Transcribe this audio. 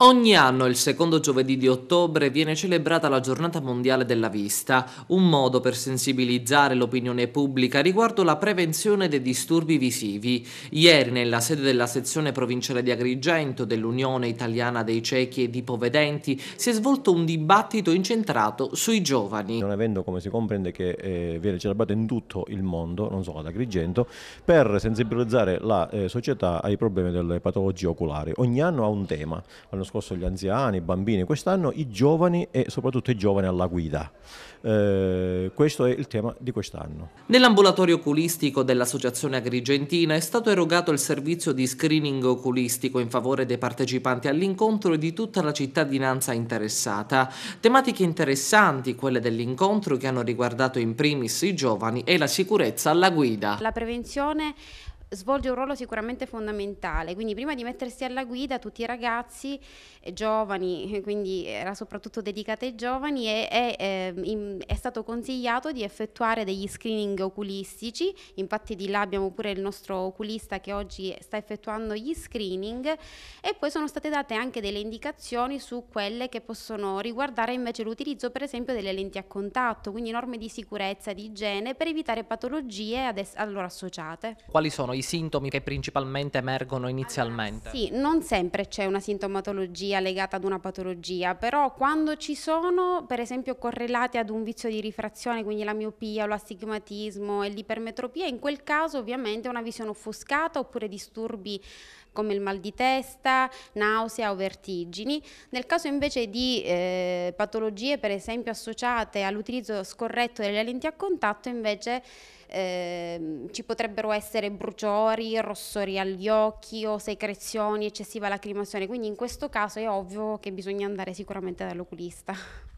Ogni anno, il secondo giovedì di ottobre, viene celebrata la Giornata Mondiale della Vista, un modo per sensibilizzare l'opinione pubblica riguardo la prevenzione dei disturbi visivi. Ieri, nella sede della sezione provinciale di Agrigento dell'Unione Italiana dei Ciechi e Ipovedenti, si è svolto un dibattito incentrato sui giovani. Non avendo, come si comprende, che eh, viene celebrato in tutto il mondo, non solo ad Agrigento, per sensibilizzare la eh, società ai problemi delle patologie oculari. Ogni anno ha un tema. L'anno scorso gli anziani, i bambini, quest'anno i giovani e soprattutto i giovani alla guida. Eh, questo è il tema di quest'anno. Nell'ambulatorio oculistico dell'Associazione Agrigentina è stato erogato il servizio di screening oculistico in favore dei partecipanti all'incontro e di tutta la cittadinanza interessata. Tematiche interessanti quelle dell'incontro che hanno riguardato in primis i giovani e la sicurezza alla guida. La prevenzione svolge un ruolo sicuramente fondamentale, quindi prima di mettersi alla guida tutti i ragazzi eh, giovani, quindi era soprattutto dedicata ai giovani, e, e ehm, è stato consigliato di effettuare degli screening oculistici, infatti di là abbiamo pure il nostro oculista che oggi sta effettuando gli screening e poi sono state date anche delle indicazioni su quelle che possono riguardare invece l'utilizzo per esempio delle lenti a contatto, quindi norme di sicurezza, di igiene per evitare patologie ad, ad loro associate. Quali sono i i sintomi che principalmente emergono inizialmente? sì, non sempre c'è una sintomatologia legata ad una patologia, però quando ci sono, per esempio, correlate ad un vizio di rifrazione, quindi la miopia, l'astigmatismo e l'ipermetropia, in quel caso ovviamente una visione offuscata oppure disturbi come il mal di testa, nausea o vertigini. Nel caso invece di eh, patologie per esempio associate all'utilizzo scorretto delle lenti a contatto invece eh, ci potrebbero essere bruciore maggiori, rossori agli occhi o secrezioni, eccessiva lacrimazione. Quindi in questo caso è ovvio che bisogna andare sicuramente dall'oculista.